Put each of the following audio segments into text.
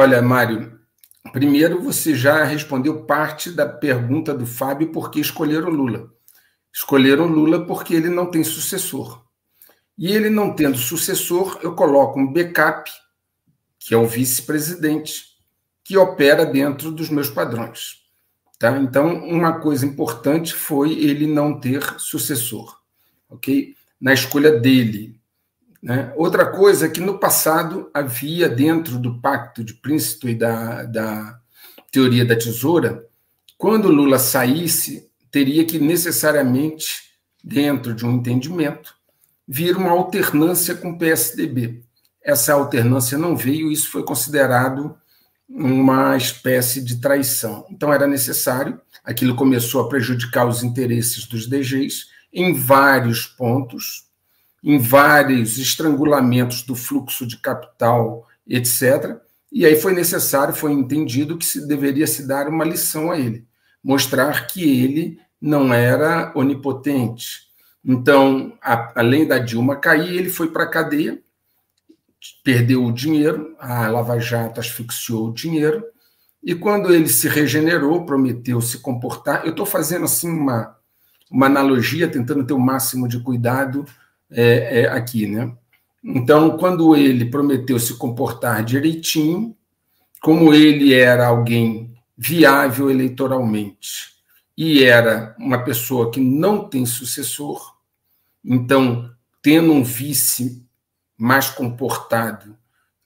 Olha, Mário, primeiro você já respondeu parte da pergunta do Fábio por que escolheram Lula. Escolheram Lula porque ele não tem sucessor. E ele não tendo sucessor, eu coloco um backup, que é o vice-presidente, que opera dentro dos meus padrões. Tá? Então, uma coisa importante foi ele não ter sucessor, ok? Na escolha dele, né? Outra coisa é que no passado havia, dentro do Pacto de Príncipe e da, da teoria da tesoura, quando Lula saísse, teria que necessariamente, dentro de um entendimento, vir uma alternância com o PSDB. Essa alternância não veio, isso foi considerado uma espécie de traição. Então era necessário, aquilo começou a prejudicar os interesses dos DGs em vários pontos, em vários estrangulamentos do fluxo de capital, etc. E aí foi necessário, foi entendido que se deveria se dar uma lição a ele, mostrar que ele não era onipotente. Então, a, além da Dilma cair, ele foi para a cadeia, perdeu o dinheiro, a Lava Jato asfixiou o dinheiro, e quando ele se regenerou, prometeu se comportar. Eu estou fazendo assim uma, uma analogia, tentando ter o máximo de cuidado é, é, aqui, né? Então, quando ele prometeu se comportar direitinho, como ele era alguém viável eleitoralmente e era uma pessoa que não tem sucessor, então, tendo um vice mais comportado,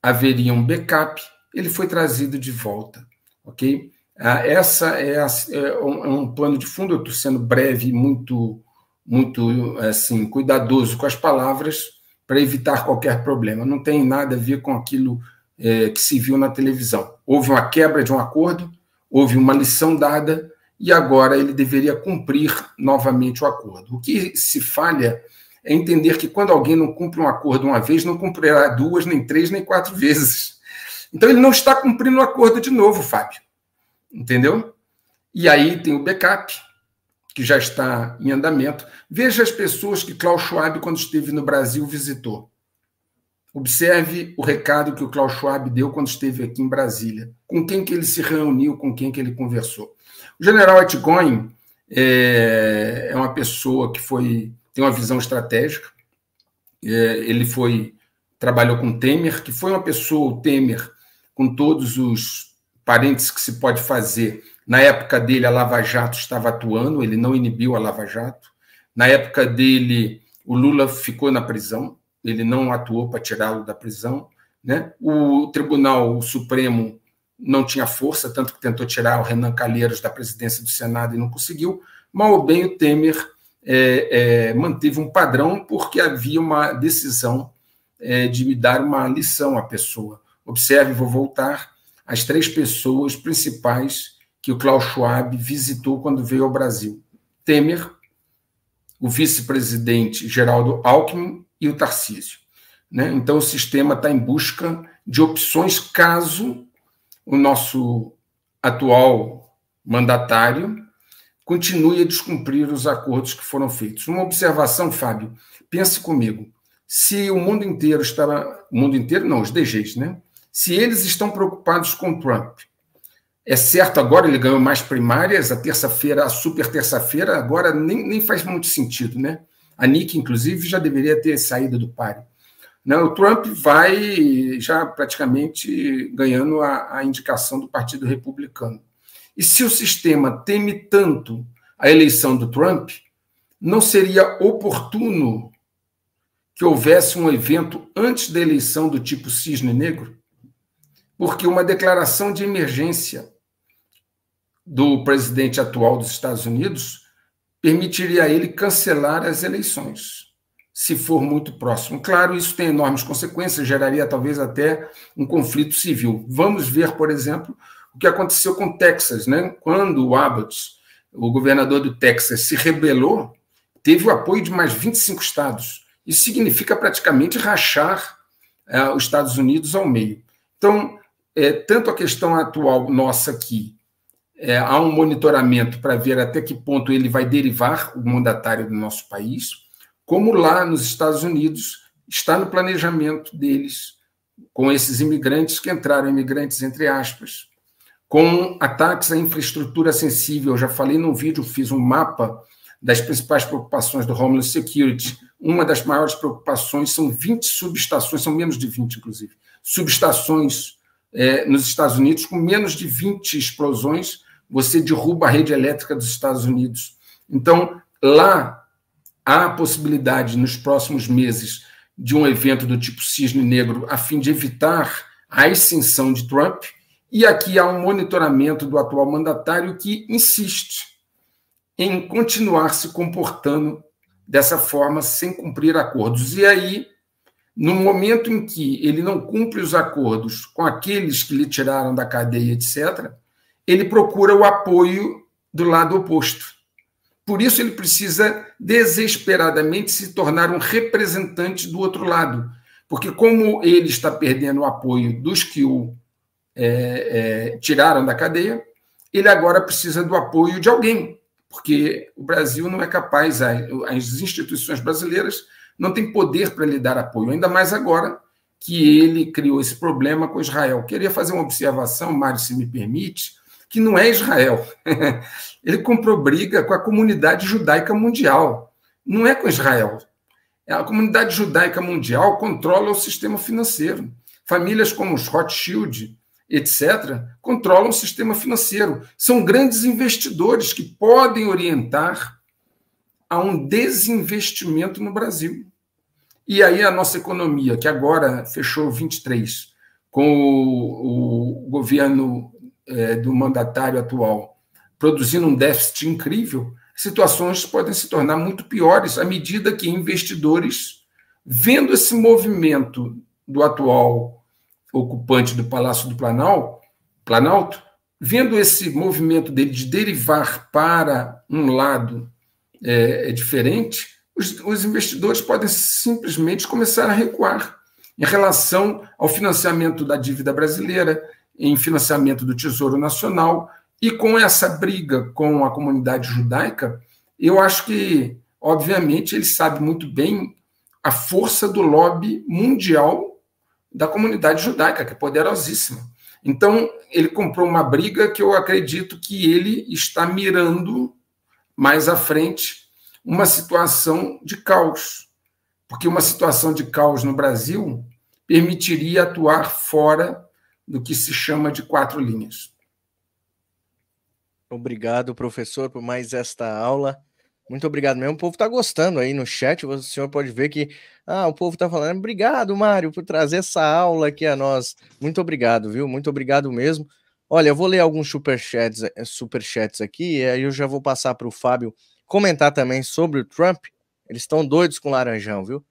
haveria um backup, ele foi trazido de volta, ok? Ah, essa é, a, é um, é plano de fundo, eu estou sendo breve e muito muito assim cuidadoso com as palavras para evitar qualquer problema. Não tem nada a ver com aquilo é, que se viu na televisão. Houve uma quebra de um acordo, houve uma lição dada e agora ele deveria cumprir novamente o acordo. O que se falha é entender que quando alguém não cumpre um acordo uma vez, não cumprirá duas, nem três, nem quatro vezes. Então ele não está cumprindo o acordo de novo, Fábio. Entendeu? E aí tem o backup, que já está em andamento. Veja as pessoas que Klaus Schwab, quando esteve no Brasil, visitou. Observe o recado que o Klaus Schwab deu quando esteve aqui em Brasília. Com quem que ele se reuniu, com quem que ele conversou. O general Etgoin é, é uma pessoa que foi tem uma visão estratégica. É, ele foi trabalhou com Temer, que foi uma pessoa, o Temer, com todos os parênteses que se pode fazer, na época dele a Lava Jato estava atuando, ele não inibiu a Lava Jato. Na época dele, o Lula ficou na prisão, ele não atuou para tirá-lo da prisão. Né? O Tribunal Supremo não tinha força, tanto que tentou tirar o Renan Calheiros da presidência do Senado e não conseguiu. Mal ou bem, o Temer é, é, manteve um padrão, porque havia uma decisão é, de dar uma lição à pessoa. Observe, vou voltar, as três pessoas principais que o Klaus Schwab visitou quando veio ao Brasil: Temer, o vice-presidente Geraldo Alckmin e o Tarcísio. Né? Então, o sistema está em busca de opções caso o nosso atual mandatário continue a descumprir os acordos que foram feitos. Uma observação, Fábio, pense comigo. Se o mundo inteiro estará, o mundo inteiro não, os DGs, né? Se eles estão preocupados com Trump, é certo agora ele ganhou mais primárias, a terça-feira, a super terça-feira, agora nem, nem faz muito sentido, né? A Nick, inclusive, já deveria ter saído do páreo. Não, né? o Trump vai já praticamente ganhando a, a indicação do Partido Republicano. E se o sistema teme tanto a eleição do Trump, não seria oportuno que houvesse um evento antes da eleição do tipo cisne negro? porque uma declaração de emergência do presidente atual dos Estados Unidos permitiria a ele cancelar as eleições, se for muito próximo. Claro, isso tem enormes consequências, geraria talvez até um conflito civil. Vamos ver, por exemplo, o que aconteceu com Texas, né? Quando o Abbott, o governador do Texas, se rebelou, teve o apoio de mais 25 estados. Isso significa praticamente rachar eh, os Estados Unidos ao meio. Então, é, tanto a questão atual nossa aqui, é, há um monitoramento para ver até que ponto ele vai derivar o mandatário do nosso país, como lá nos Estados Unidos está no planejamento deles com esses imigrantes que entraram, imigrantes entre aspas, com ataques à infraestrutura sensível. Eu já falei num vídeo, fiz um mapa das principais preocupações do Homeland Security. Uma das maiores preocupações são 20 subestações, são menos de 20, inclusive, subestações é, nos Estados Unidos, com menos de 20 explosões, você derruba a rede elétrica dos Estados Unidos. Então, lá há a possibilidade, nos próximos meses, de um evento do tipo cisne negro, a fim de evitar a extinção de Trump, e aqui há um monitoramento do atual mandatário que insiste em continuar se comportando dessa forma sem cumprir acordos. E aí no momento em que ele não cumpre os acordos com aqueles que lhe tiraram da cadeia, etc., ele procura o apoio do lado oposto. Por isso, ele precisa desesperadamente se tornar um representante do outro lado, porque, como ele está perdendo o apoio dos que o é, é, tiraram da cadeia, ele agora precisa do apoio de alguém, porque o Brasil não é capaz, as instituições brasileiras não tem poder para lhe dar apoio, ainda mais agora que ele criou esse problema com Israel. Queria fazer uma observação, Mário, se me permite, que não é Israel. ele comprou briga com a comunidade judaica mundial, não é com Israel. A comunidade judaica mundial controla o sistema financeiro. Famílias como os Rothschild, etc., controlam o sistema financeiro. São grandes investidores que podem orientar a um desinvestimento no Brasil. E aí a nossa economia, que agora fechou 23 com o, o governo é, do mandatário atual, produzindo um déficit incrível, situações podem se tornar muito piores à medida que investidores, vendo esse movimento do atual ocupante do Palácio do Planalto, Planalto vendo esse movimento dele de derivar para um lado é, é diferente, os, os investidores podem simplesmente começar a recuar em relação ao financiamento da dívida brasileira, em financiamento do Tesouro Nacional. E com essa briga com a comunidade judaica, eu acho que, obviamente, ele sabe muito bem a força do lobby mundial da comunidade judaica, que é poderosíssima. Então, ele comprou uma briga que eu acredito que ele está mirando mais à frente, uma situação de caos, porque uma situação de caos no Brasil permitiria atuar fora do que se chama de quatro linhas. Obrigado, professor, por mais esta aula. Muito obrigado mesmo. O povo está gostando aí no chat. O senhor pode ver que ah, o povo está falando. Obrigado, Mário, por trazer essa aula aqui a nós. Muito obrigado, viu? Muito obrigado mesmo. Olha, eu vou ler alguns superchats, eh, superchats aqui e aí eu já vou passar para o Fábio comentar também sobre o Trump. Eles estão doidos com o Laranjão, viu?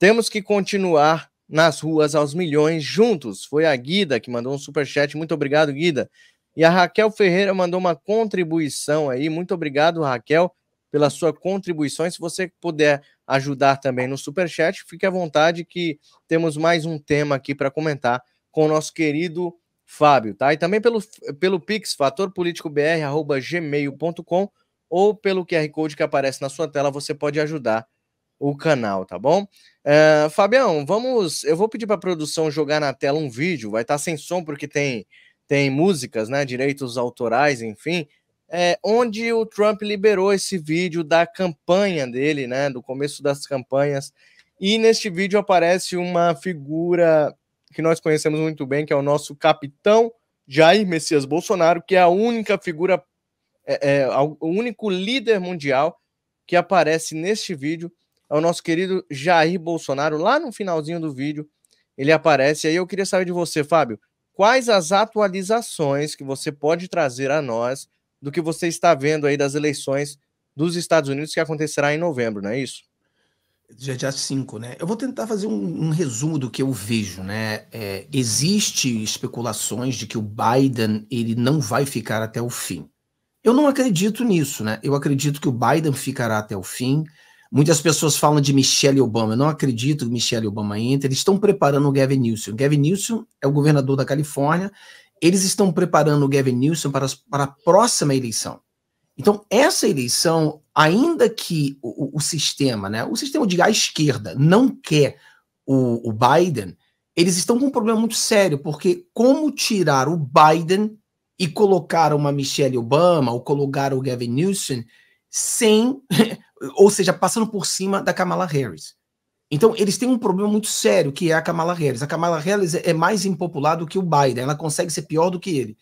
Temos que continuar nas ruas aos milhões juntos. Foi a Guida que mandou um superchat. Muito obrigado, Guida. E a Raquel Ferreira mandou uma contribuição aí. Muito obrigado, Raquel, pela sua contribuição. E se você puder ajudar também no superchat, fique à vontade que temos mais um tema aqui para comentar com o nosso querido Fábio, tá? E também pelo, pelo Pix, fatorpoliticobr.gmail.com ou pelo QR Code que aparece na sua tela, você pode ajudar o canal, tá bom? Uh, Fabião, vamos. Eu vou pedir para a produção jogar na tela um vídeo, vai estar tá sem som porque tem, tem músicas, né? Direitos autorais, enfim. É, onde o Trump liberou esse vídeo da campanha dele, né? Do começo das campanhas. E neste vídeo aparece uma figura que nós conhecemos muito bem, que é o nosso capitão Jair Messias Bolsonaro, que é a única figura, é, é, o único líder mundial que aparece neste vídeo. É o nosso querido Jair Bolsonaro. Lá no finalzinho do vídeo, ele aparece. Aí eu queria saber de você, Fábio, quais as atualizações que você pode trazer a nós do que você está vendo aí das eleições dos Estados Unidos que acontecerá em novembro, não é isso? já já cinco, né? Eu vou tentar fazer um, um resumo do que eu vejo, né? É, existe especulações de que o Biden ele não vai ficar até o fim. Eu não acredito nisso, né? Eu acredito que o Biden ficará até o fim. Muitas pessoas falam de Michelle Obama. Eu não acredito que Michelle Obama entre. Eles estão preparando o Gavin Newsom. Gavin Newsom é o governador da Califórnia. Eles estão preparando o Gavin Newsom para, para a próxima eleição. Então, essa eleição, ainda que o, o sistema, né, o sistema de a esquerda não quer o, o Biden, eles estão com um problema muito sério, porque como tirar o Biden e colocar uma Michelle Obama ou colocar o Gavin Newsom sem, ou seja, passando por cima da Kamala Harris. Então, eles têm um problema muito sério, que é a Kamala Harris. A Kamala Harris é, é mais impopular do que o Biden, ela consegue ser pior do que ele.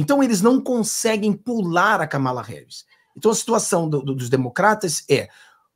Então, eles não conseguem pular a Kamala Harris. Então, a situação do, do, dos democratas é: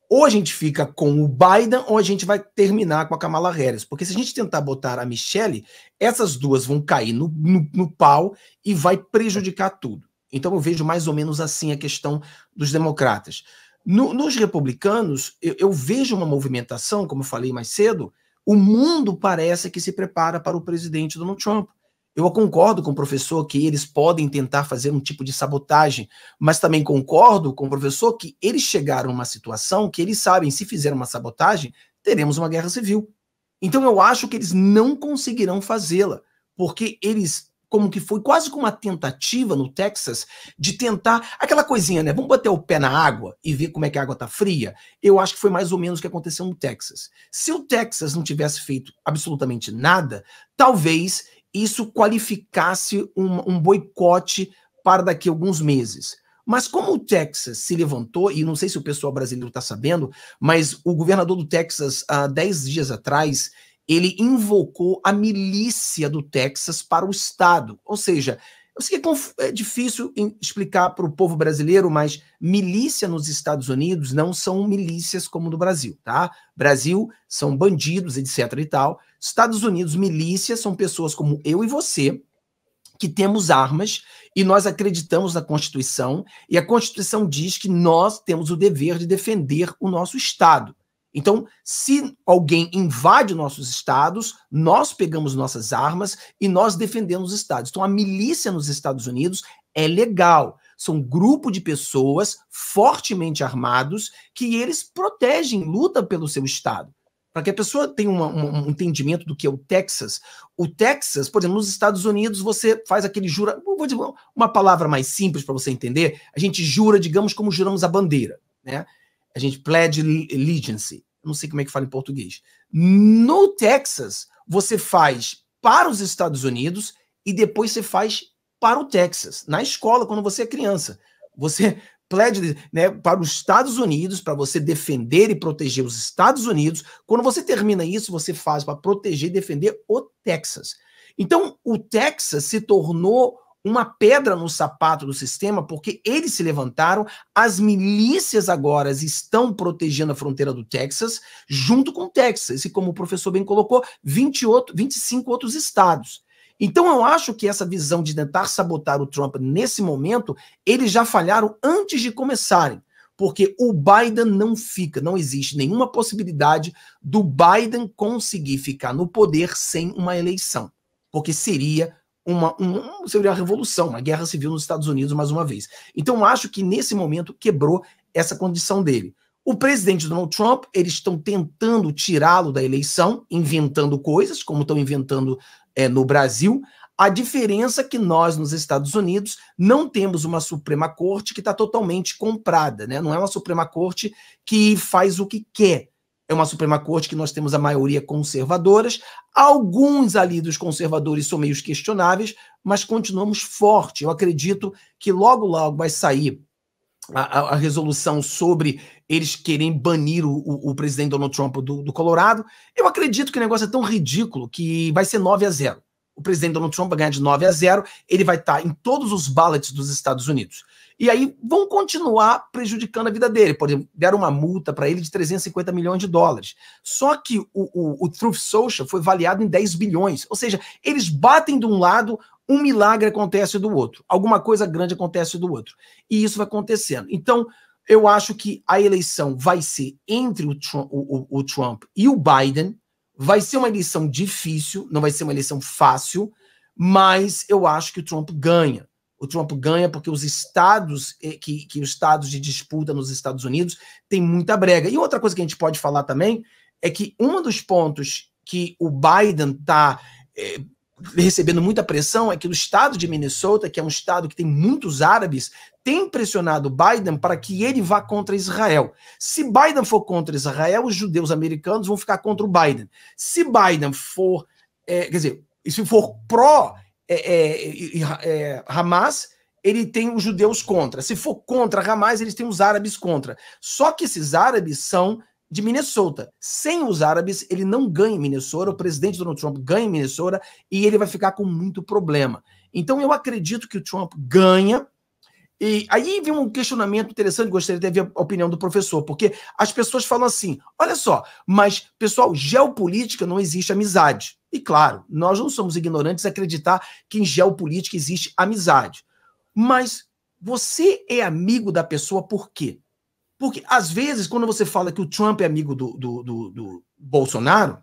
ou a gente fica com o Biden, ou a gente vai terminar com a Kamala Harris. Porque se a gente tentar botar a Michelle, essas duas vão cair no, no, no pau e vai prejudicar tudo. Então, eu vejo mais ou menos assim a questão dos democratas. No, nos republicanos, eu, eu vejo uma movimentação, como eu falei mais cedo, o mundo parece que se prepara para o presidente Donald Trump. Eu concordo com o professor que eles podem tentar fazer um tipo de sabotagem, mas também concordo com o professor que eles chegaram a uma situação que eles sabem, se fizer uma sabotagem, teremos uma guerra civil. Então eu acho que eles não conseguirão fazê-la, porque eles como que foi quase como uma tentativa no Texas de tentar aquela coisinha, né? Vamos bater o pé na água e ver como é que a água tá fria. Eu acho que foi mais ou menos o que aconteceu no Texas. Se o Texas não tivesse feito absolutamente nada, talvez isso qualificasse um, um boicote para daqui a alguns meses. Mas como o Texas se levantou, e não sei se o pessoal brasileiro está sabendo, mas o governador do Texas, há 10 dias atrás, ele invocou a milícia do Texas para o Estado. Ou seja, eu sei que é, é difícil explicar para o povo brasileiro, mas milícia nos Estados Unidos não são milícias como no Brasil, tá? Brasil são bandidos, etc e tal. Estados Unidos, milícia são pessoas como eu e você, que temos armas e nós acreditamos na Constituição, e a Constituição diz que nós temos o dever de defender o nosso Estado. Então, se alguém invade nossos estados, nós pegamos nossas armas e nós defendemos os estados. Então, a milícia nos Estados Unidos é legal. São um grupo de pessoas fortemente armados que eles protegem, lutam pelo seu estado. Para que a pessoa tenha um entendimento do que é o Texas, o Texas, por exemplo, nos Estados Unidos, você faz aquele jura. Vou dizer uma palavra mais simples para você entender. A gente jura, digamos, como juramos a bandeira. Né? a gente pledge allegiance, não sei como é que fala em português. No Texas, você faz para os Estados Unidos e depois você faz para o Texas, na escola, quando você é criança. Você pledge né, para os Estados Unidos, para você defender e proteger os Estados Unidos. Quando você termina isso, você faz para proteger e defender o Texas. Então, o Texas se tornou uma pedra no sapato do sistema, porque eles se levantaram, as milícias agora estão protegendo a fronteira do Texas, junto com o Texas, e como o professor bem colocou, 28, 25 outros estados. Então eu acho que essa visão de tentar sabotar o Trump nesse momento, eles já falharam antes de começarem porque o Biden não fica, não existe nenhuma possibilidade do Biden conseguir ficar no poder sem uma eleição, porque seria uma, uma, seria uma revolução, uma guerra civil nos Estados Unidos mais uma vez. Então acho que nesse momento quebrou essa condição dele. O presidente Donald Trump, eles estão tentando tirá-lo da eleição, inventando coisas, como estão inventando é, no Brasil. A diferença é que nós, nos Estados Unidos, não temos uma Suprema Corte que está totalmente comprada, né? Não é uma Suprema Corte que faz o que quer é uma Suprema Corte que nós temos a maioria conservadoras. Alguns ali dos conservadores são meios questionáveis, mas continuamos forte. Eu acredito que logo, logo vai sair a, a resolução sobre eles querem banir o, o, o presidente Donald Trump do, do, Colorado. Eu acredito que o negócio é tão ridículo que vai ser 9 a 0. O presidente Donald Trump vai ganhar de 9 a 0. Ele vai estar em todos os ballots dos Estados Unidos. E aí vão continuar prejudicando a vida dele. Por exemplo, deram uma multa para ele de 350 milhões de dólares. Só que o, o, o Truth Social foi avaliado em 10 bilhões. Ou seja, eles batem de um lado, um milagre acontece do outro. Alguma coisa grande acontece do outro. E isso vai acontecendo. Então, eu acho que a eleição vai ser entre o Trump, o, o, o Trump e o Biden. Vai ser uma eleição difícil, não vai ser uma eleição fácil, mas eu acho que o Trump ganha. O Trump ganha porque os estados, eh, que, que os estados de disputa nos Estados Unidos têm muita brega. E outra coisa que a gente pode falar também é que um dos pontos que o Biden está é, eh, recebendo muita pressão é que o estado de Minnesota, que é um estado que tem muitos árabes, tem pressionado Biden para que ele vá contra Israel. Se Biden for contra Israel, os judeus americanos vão ficar contra o Biden. Se Biden for, é, quer dizer, se for pró é, é, é, Hamas, ele tem os judeus contra. Se for contra Hamas, eles têm os árabes contra. Só que esses árabes são de Minnesota. Sem os árabes, ele não ganha em Minnesota, o presidente Donald Trump ganha em Minnesota e ele vai ficar com muito problema. Então eu acredito que o Trump ganha e aí vem um questionamento interessante, gostaria de ver a opinião do professor, porque as pessoas falam assim: olha só, mas, pessoal, geopolítica não existe amizade. E claro, nós não somos ignorantes a acreditar que em geopolítica existe amizade. Mas você é amigo da pessoa por quê? Porque, às vezes, quando você fala que o Trump é amigo do, do, do, do Bolsonaro,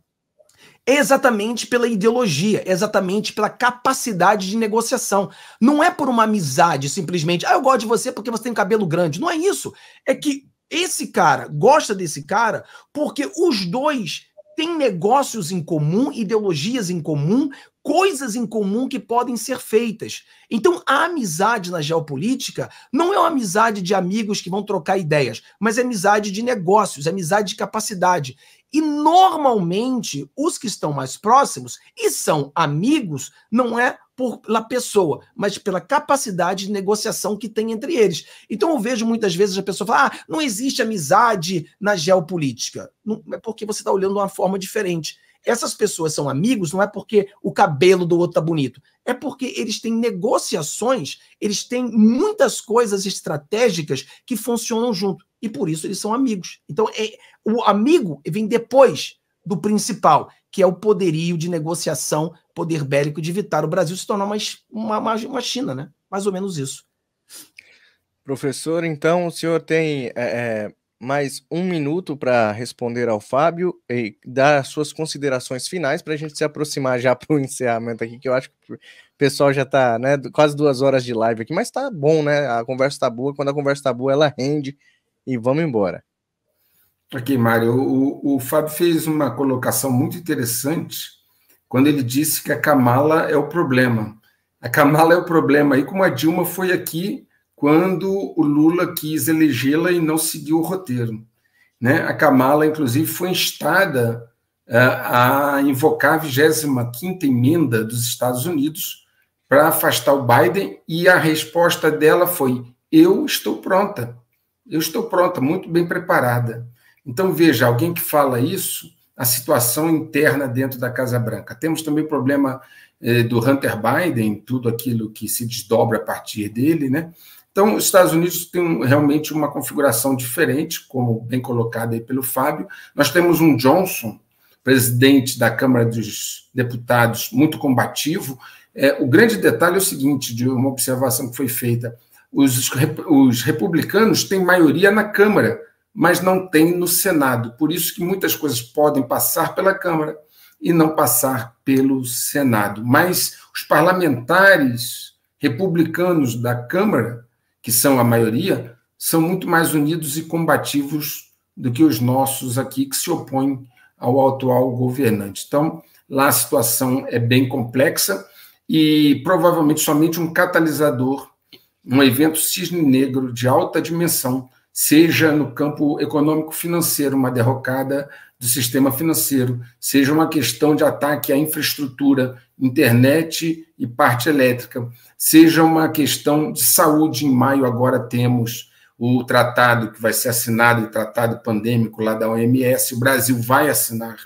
Exatamente pela ideologia, exatamente pela capacidade de negociação. Não é por uma amizade simplesmente, ah, eu gosto de você porque você tem cabelo grande. Não é isso. É que esse cara gosta desse cara porque os dois têm negócios em comum, ideologias em comum, coisas em comum que podem ser feitas. Então, a amizade na geopolítica não é uma amizade de amigos que vão trocar ideias, mas é amizade de negócios, é amizade de capacidade. E normalmente os que estão mais próximos e são amigos não é por, pela pessoa, mas pela capacidade de negociação que tem entre eles. Então eu vejo muitas vezes a pessoa falar: ah, não existe amizade na geopolítica. Não, é porque você está olhando de uma forma diferente. Essas pessoas são amigos não é porque o cabelo do outro está bonito, é porque eles têm negociações, eles têm muitas coisas estratégicas que funcionam junto e por isso eles são amigos. Então, é, o amigo vem depois do principal, que é o poderio de negociação, poder bélico de evitar o Brasil se tornar uma, uma, uma China, né? Mais ou menos isso. Professor, então o senhor tem é, é mais um minuto para responder ao Fábio e dar suas considerações finais para a gente se aproximar já para o encerramento aqui, que eu acho que o pessoal já está né, quase duas horas de live aqui, mas está bom, né? A conversa está boa, quando a conversa está boa, ela rende e vamos embora. Aqui, Mário, o, o Fábio fez uma colocação muito interessante quando ele disse que a Kamala é o problema. A Kamala é o problema, aí como a Dilma foi aqui quando o Lula quis elegê-la e não seguiu o roteiro. Né? A Kamala, inclusive, foi instada eh, a invocar a 25 emenda dos Estados Unidos para afastar o Biden e a resposta dela foi: eu estou pronta eu estou pronta, muito bem preparada. Então, veja, alguém que fala isso, a situação interna dentro da Casa Branca. Temos também o problema eh, do Hunter Biden, tudo aquilo que se desdobra a partir dele, né? Então, os Estados Unidos têm realmente uma configuração diferente, como bem colocado aí pelo Fábio. Nós temos um Johnson, presidente da Câmara dos Deputados, muito combativo. É, o grande detalhe é o seguinte, de uma observação que foi feita, os, os republicanos têm maioria na Câmara, mas não tem no Senado. Por isso que muitas coisas podem passar pela Câmara e não passar pelo Senado. Mas os parlamentares republicanos da Câmara, que são a maioria, são muito mais unidos e combativos do que os nossos aqui que se opõem ao atual governante. Então, lá a situação é bem complexa e provavelmente somente um catalisador um evento cisne negro de alta dimensão, seja no campo econômico-financeiro, uma derrocada do sistema financeiro, seja uma questão de ataque à infraestrutura, internet e parte elétrica, seja uma questão de saúde. Em maio, agora temos o tratado que vai ser assinado, o tratado pandêmico lá da OMS, o Brasil vai assinar,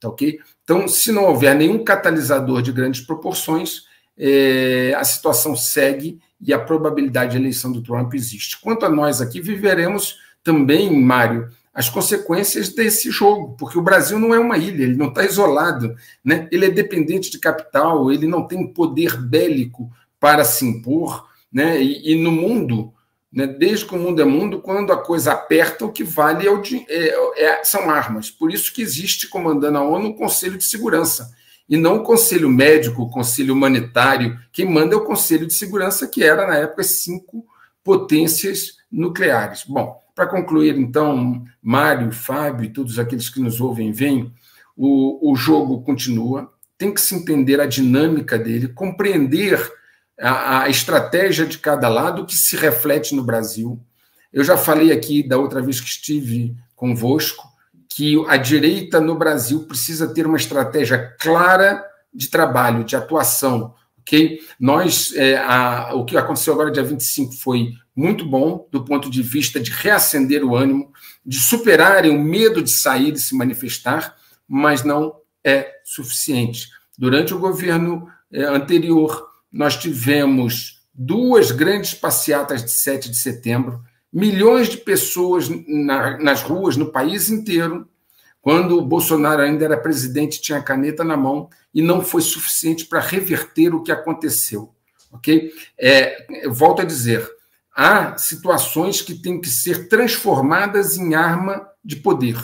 tá ok? Então, se não houver nenhum catalisador de grandes proporções, é, a situação segue e a probabilidade de eleição do Trump existe. Quanto a nós aqui, viveremos também, Mário, as consequências desse jogo, porque o Brasil não é uma ilha, ele não está isolado, né? ele é dependente de capital, ele não tem poder bélico para se impor, né? e, e no mundo, né? desde que o mundo é mundo, quando a coisa aperta, o que vale é o, é, é, são armas. Por isso que existe, comandando a ONU, o Conselho de Segurança, e não o conselho médico, o conselho humanitário. Quem manda é o conselho de segurança, que era, na época, cinco potências nucleares. Bom, para concluir, então, Mário, Fábio e todos aqueles que nos ouvem veem, o, o jogo continua, tem que se entender a dinâmica dele, compreender a, a estratégia de cada lado que se reflete no Brasil. Eu já falei aqui da outra vez que estive convosco, que a direita no Brasil precisa ter uma estratégia clara de trabalho, de atuação. Okay? Nós, é, a, o que aconteceu agora, dia 25, foi muito bom do ponto de vista de reacender o ânimo, de superarem o medo de sair e se manifestar, mas não é suficiente. Durante o governo é, anterior, nós tivemos duas grandes passeatas de 7 de setembro, milhões de pessoas na, nas ruas, no país inteiro, quando o Bolsonaro ainda era presidente, tinha caneta na mão, e não foi suficiente para reverter o que aconteceu. Ok? É, volto a dizer, há situações que têm que ser transformadas em arma de poder.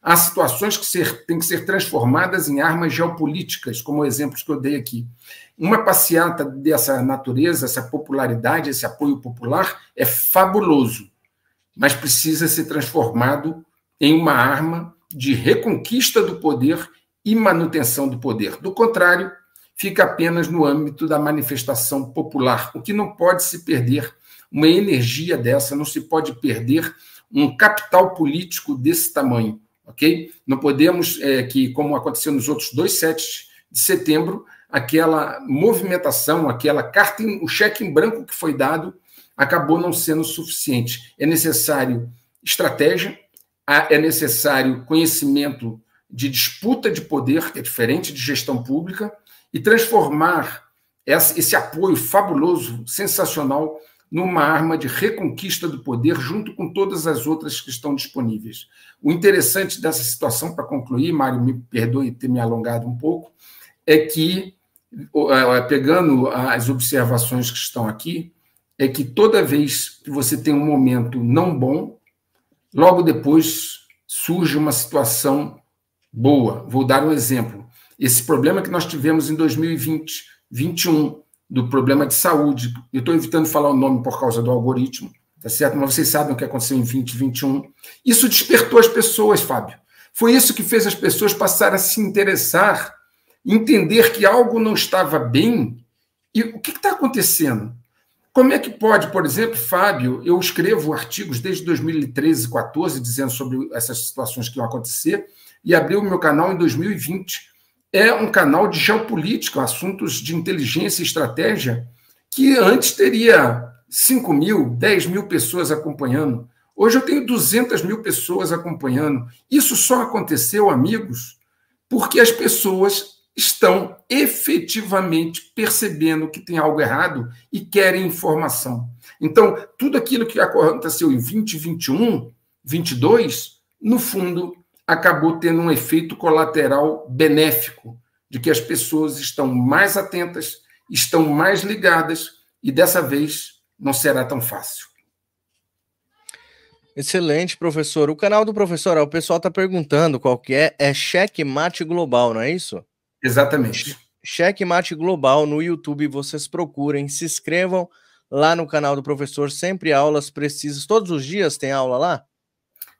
Há situações que ser, têm que ser transformadas em armas geopolíticas, como exemplos que eu dei aqui. Uma passeata dessa natureza, essa popularidade, esse apoio popular é fabuloso, mas precisa ser transformado em uma arma de reconquista do poder e manutenção do poder. Do contrário, fica apenas no âmbito da manifestação popular, o que não pode se perder uma energia dessa, não se pode perder um capital político desse tamanho ok? Não podemos é, que, como aconteceu nos outros dois sets de setembro, aquela movimentação, aquela carta, o cheque em branco que foi dado acabou não sendo suficiente. É necessário estratégia, é necessário conhecimento de disputa de poder, que é diferente de gestão pública, e transformar esse apoio fabuloso, sensacional, numa arma de reconquista do poder junto com todas as outras que estão disponíveis. O interessante dessa situação, para concluir, Mário, me perdoe ter me alongado um pouco, é que, é, é, pegando as observações que estão aqui, é que toda vez que você tem um momento não bom, logo depois surge uma situação boa. Vou dar um exemplo. Esse problema que nós tivemos em 2020, 21, do problema de saúde. Eu estou evitando falar o nome por causa do algoritmo, tá certo? Mas vocês sabem o que aconteceu em 2021. Isso despertou as pessoas, Fábio. Foi isso que fez as pessoas passar a se interessar, entender que algo não estava bem. E o que está acontecendo? Como é que pode, por exemplo, Fábio, eu escrevo artigos desde 2013, 14, dizendo sobre essas situações que vão acontecer, e abri o meu canal em 2020 é um canal de geopolítica, assuntos de inteligência e estratégia, que antes teria 5 mil, 10 mil pessoas acompanhando. Hoje eu tenho 200 mil pessoas acompanhando. Isso só aconteceu, amigos, porque as pessoas estão efetivamente percebendo que tem algo errado e querem informação. Então, tudo aquilo que aconteceu em 2021, 22, no fundo, acabou tendo um efeito colateral benéfico, de que as pessoas estão mais atentas, estão mais ligadas e dessa vez não será tão fácil. Excelente, professor. O canal do professor, o pessoal está perguntando qual que é, é Cheque Mate Global, não é isso? Exatamente. Cheque Mate Global no YouTube, vocês procurem, se inscrevam lá no canal do professor, sempre aulas precisas, todos os dias tem aula lá?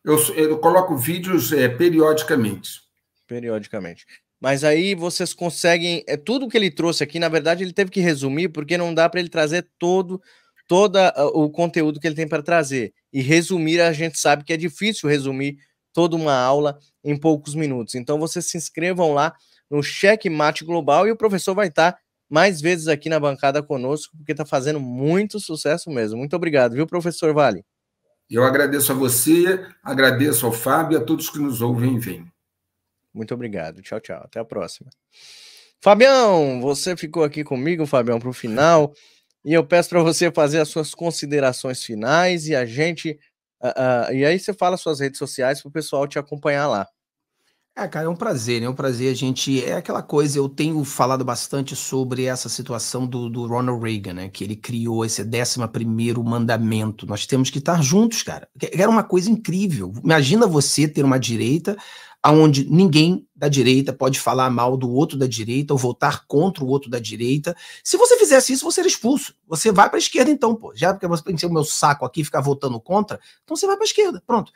Eu, eu coloco vídeos é, periodicamente. Periodicamente. Mas aí vocês conseguem. É tudo que ele trouxe aqui, na verdade, ele teve que resumir, porque não dá para ele trazer todo toda ah, o conteúdo que ele tem para trazer. E resumir, a gente sabe que é difícil resumir toda uma aula em poucos minutos. Então vocês se inscrevam lá no Checkmate Global e o professor vai estar tá mais vezes aqui na bancada conosco, porque está fazendo muito sucesso mesmo. Muito obrigado, viu, professor Vale? Eu agradeço a você, agradeço ao Fábio e a todos que nos ouvem e vêm. Muito obrigado. Tchau, tchau. Até a próxima. Fabião, você ficou aqui comigo, Fabião, para o final. E eu peço para você fazer as suas considerações finais e a gente. Uh, uh, e aí você fala suas redes sociais para o pessoal te acompanhar lá. É, cara, é um prazer, né? É um prazer a gente. É aquela coisa, eu tenho falado bastante sobre essa situação do, do Ronald Reagan, né? Que ele criou esse 11 mandamento. Nós temos que estar juntos, cara. Era uma coisa incrível. Imagina você ter uma direita onde ninguém da direita pode falar mal do outro da direita ou votar contra o outro da direita. Se você fizesse isso, você era expulso. Você vai para a esquerda, então, pô. Já porque você preencheu o meu saco aqui ficar votando contra, então você vai para a esquerda. Pronto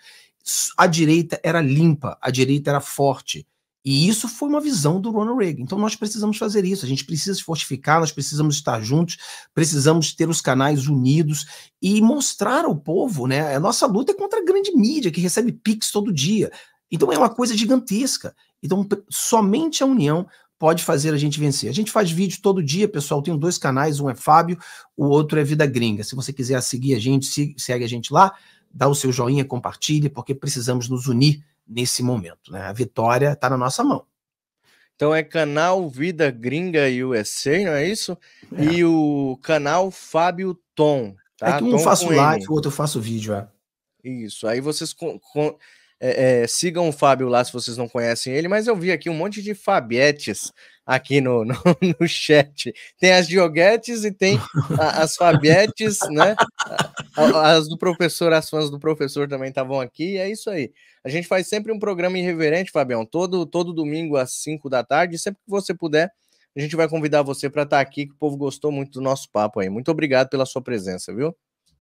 a direita era limpa, a direita era forte. E isso foi uma visão do Ronald Reagan. Então nós precisamos fazer isso, a gente precisa se fortificar, nós precisamos estar juntos, precisamos ter os canais unidos e mostrar ao povo, né? A nossa luta é contra a grande mídia que recebe pics todo dia. Então é uma coisa gigantesca. Então somente a união pode fazer a gente vencer. A gente faz vídeo todo dia, pessoal. Tenho dois canais, um é Fábio, o outro é Vida Gringa. Se você quiser seguir a gente, segue a gente lá dá o seu joinha, compartilhe, porque precisamos nos unir nesse momento. Né? A vitória está na nossa mão. Então é canal Vida Gringa USA, não é isso? É. E o canal Fábio Tom. Tá? É que um Tom faço live, o outro eu faço vídeo, é. Isso. Aí vocês com, com, é, é, sigam o Fábio lá se vocês não conhecem ele, mas eu vi aqui um monte de Fabietes aqui no, no, no chat. Tem as Dioguetes e tem a, as Fabietes, né? As do professor, as fãs do professor também estavam aqui, e é isso aí. A gente faz sempre um programa irreverente, Fabião, todo, todo domingo às 5 da tarde, sempre que você puder, a gente vai convidar você para estar tá aqui, que o povo gostou muito do nosso papo aí. Muito obrigado pela sua presença, viu?